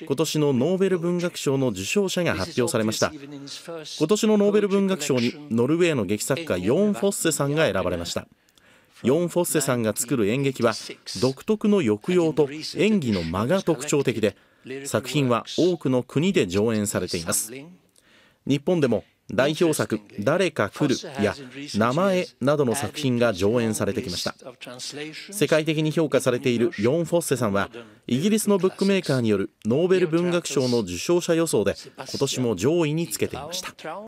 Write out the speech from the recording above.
今年のノーベル文学賞の受賞者が発表されました今年のノーベル文学賞にノルウェーの劇作家ヨン・フォッセさんが選ばれましたヨン・フォッセさんが作る演劇は独特の抑揚と演技の間が特徴的で作品は多くの国で上演されています日本でも代表作「誰か来る」や「名前」などの作品が上演されてきました世界的に評価されているヨン・フォッセさんはイギリスのブックメーカーによるノーベル文学賞の受賞者予想で今年も上位につけていました。